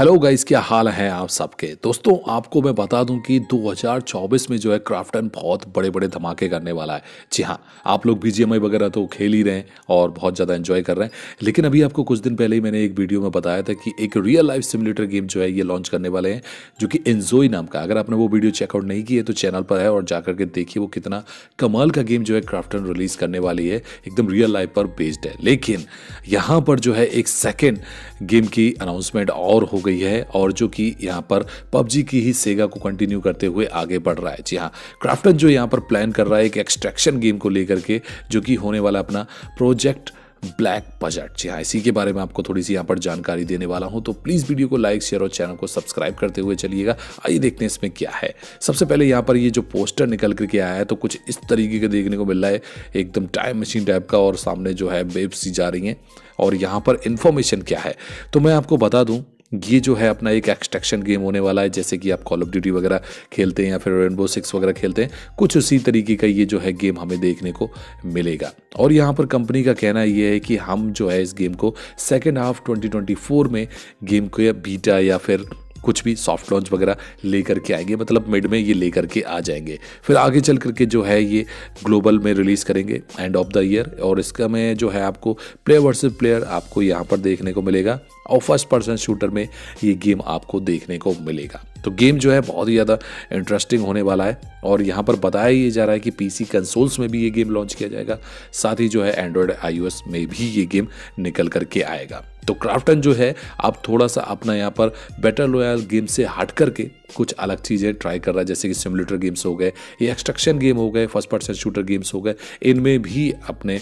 hello guys क्या हाल है आप सबके दोस्तों आपको मैं बता दूं कि 2024 में जो है क्राफ्टन बहुत बड़े बड़े धमाके करने वाला है जी हाँ आप लोग बी वगैरह तो खेल ही रहे हैं और बहुत ज़्यादा एंजॉय कर रहे हैं लेकिन अभी आपको कुछ दिन पहले ही मैंने एक वीडियो में बताया था कि एक रियल लाइफ सिमुलेटर गेम जो है ये लॉन्च करने वाले हैं जो कि एन्जॉय नाम का अगर आपने वो वीडियो चेकआउट नहीं की है तो चैनल पर है और जाकर के देखिए वो कितना कमाल का गेम जो है क्राफ्टन रिलीज़ करने वाली है एकदम रियल लाइफ पर बेस्ड है लेकिन यहाँ पर जो है एक सेकेंड गेम की अनाउंसमेंट और हो गई गई है और जो कि यहाँ पर पबजी की ही सेगा को कंटिन्यू करते हुए आगे बढ़ रहा है जी हाँ क्राफ्टन जो यहाँ पर प्लान कर रहा है एक एक्सट्रैक्शन गेम को लेकर के जो कि होने वाला अपना प्रोजेक्ट ब्लैक बजट जी हाँ इसी के बारे में आपको थोड़ी सी यहाँ पर जानकारी देने वाला हूँ तो प्लीज़ वीडियो को लाइक शेयर और चैनल को सब्सक्राइब करते हुए चलिएगा आइए देखते हैं इसमें क्या है सबसे पहले यहाँ पर ये जो पोस्टर निकल करके आया है तो कुछ इस तरीके का देखने को मिल रहा है एकदम टाइम मशीन टाइप का और सामने जो है वेब सी जा रही हैं और यहाँ पर इन्फॉर्मेशन क्या है तो मैं आपको बता दूँ ये जो है अपना एक एक्सट्रैक्शन गेम होने वाला है जैसे कि आप कॉल ऑफ ड्यूटी वगैरह खेलते हैं या फिर रेनबो सिक्स वगैरह खेलते हैं कुछ उसी तरीके का ये जो है गेम हमें देखने को मिलेगा और यहाँ पर कंपनी का कहना यह है कि हम जो है इस गेम को सेकेंड हाफ 2024 में गेम को या बीटा या फिर कुछ भी सॉफ्ट लॉन्च वगैरह ले करके आएंगे मतलब मिड में ये ले करके आ जाएंगे फिर आगे चल करके जो है ये ग्लोबल में रिलीज़ करेंगे एंड ऑफ द ईयर और इसका में जो है आपको प्लेयर वर्सेस प्लेयर आपको यहाँ पर देखने को मिलेगा और फर्स्ट पर्सन शूटर में ये गेम आपको देखने को मिलेगा तो गेम जो है बहुत ही ज़्यादा इंटरेस्टिंग होने वाला है और यहाँ पर बताया ये जा रहा है कि पीसी कंसोल्स में भी ये गेम लॉन्च किया जाएगा साथ ही जो है एंड्रॉयड आईओएस में भी ये गेम निकल करके आएगा तो क्राफ्टन जो है आप थोड़ा सा अपना यहाँ पर बेटर लोयल गेम से हट करके कुछ अलग चीज़ें ट्राई कर रहा है जैसे कि सिमुलेटर गेम्स हो गए ये एक्सट्रक्शन गेम हो गए फर्स्ट पर्सन शूटर गेम्स हो गए इनमें भी अपने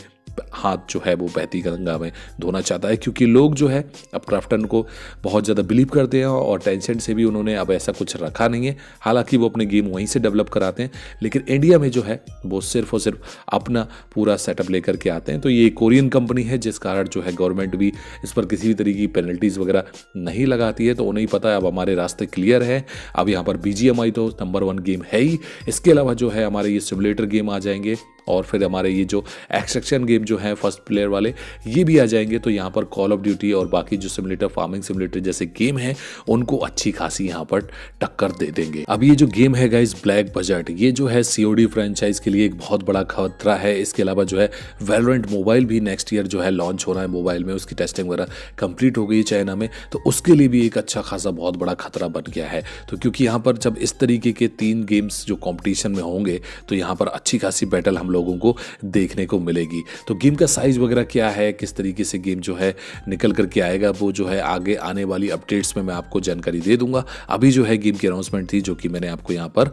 हाथ जो है वो बहती गंगा में धोना चाहता है क्योंकि लोग जो है अब क्राफ्टन को बहुत ज़्यादा बिलीव करते हैं और टेंशन से भी उन्होंने अब ऐसा कुछ रखा नहीं है हालांकि वो अपने गेम वहीं से डेवलप कराते हैं लेकिन इंडिया में जो है वो सिर्फ और सिर्फ अपना पूरा सेटअप लेकर के आते हैं तो ये कोरियन कंपनी है जिस कारण जो है गवर्नमेंट भी इस पर किसी भी तरीके की पेनल्टीज़ वगैरह नहीं लगाती है तो उन्हें पता है अब हमारे रास्ते क्लियर है अब यहाँ पर बी तो नंबर वन गेम है ही इसके अलावा जो है हमारे ये सिमुलेटर गेम आ जाएंगे और फिर हमारे ये जो एक्सट्रक्शन गेम जो है फर्स्ट प्लेयर वाले ये भी आ जाएंगे तो यहाँ पर कॉल ऑफ ड्यूटी और बाकी जो सिमुलेटर फार्मिंग सिमुलेटर जैसे गेम हैं उनको अच्छी खासी यहाँ पर टक्कर दे देंगे अब ये जो गेम है गाइज ब्लैक बजट ये जो है सीओडी फ्रेंचाइज के लिए एक बहुत बड़ा खतरा है इसके अलावा जो है वेलोरेंट मोबाइल भी नेक्स्ट ईयर जो है लॉन्च हो रहा है मोबाइल में उसकी टेस्टिंग वगैरह कंप्लीट हो गई चाइना में तो उसके लिए भी एक अच्छा खासा बहुत बड़ा खतरा बन गया है तो क्योंकि यहाँ पर जब इस तरीके के तीन गेम्स जो कॉम्पिटिशन में होंगे तो यहाँ पर अच्छी खासी बैटल हम लोग लोगों को देखने को मिलेगी तो गेम का साइज़ वगैरह क्या है किस तरीके से गेम जो है निकल करके आएगा वो जो है आगे आने वाली अपडेट्स में मैं आपको जानकारी दे दूंगा अभी जो है गेम की अनाउंसमेंट थी जो कि मैंने आपको यहाँ पर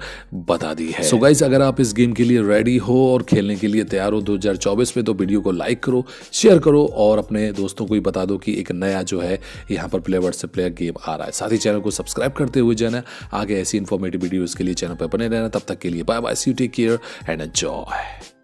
बता दी है सो so गाइज अगर आप इस गेम के लिए रेडी हो और खेलने के लिए तैयार हो दो में तो वीडियो को लाइक करो शेयर करो और अपने दोस्तों को भी बता दो कि एक नया जो है यहाँ पर प्ले वर्ड से प्लेयर गेम आ रहा है साथ ही चैनल को सब्सक्राइब करते हुए जाना आगे ऐसी इन्फॉर्मेटिव वीडियोज़ के लिए चैनल पर बने रहना तब तक के लिए bye bye see take care and enjoy